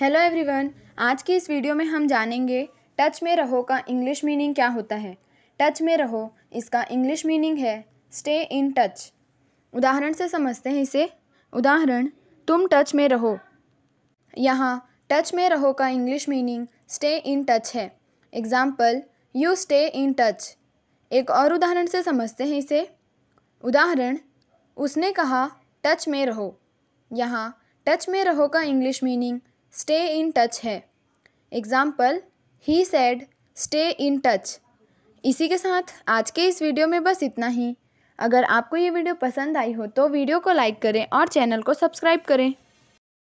hello everyone आज की इस वीडियो में हम जानेंगे टच में रहो का इंग्लिश मीनिंग क्या होता है टच में रहो इसका इंग्लिश मीनिंग है स्टे इन टच उदाहरण से समझते हैं इसे उदाहरण तुम टच में रहो यहाँ टच में रहो का English meaning stay in touch है example you stay in touch एक और उदाहरण से समझते हैं इसे उदाहरण उसने कहा टच में रहो यहाँ टच में रहो का English meaning stay in touch है example he said stay in touch इसी के साथ आज के इस वीडियो में बस इतना ही अगर आपको ये वीडियो पसंद आई हो तो वीडियो को लाइक करें और चैनल को सब्सक्राइब करें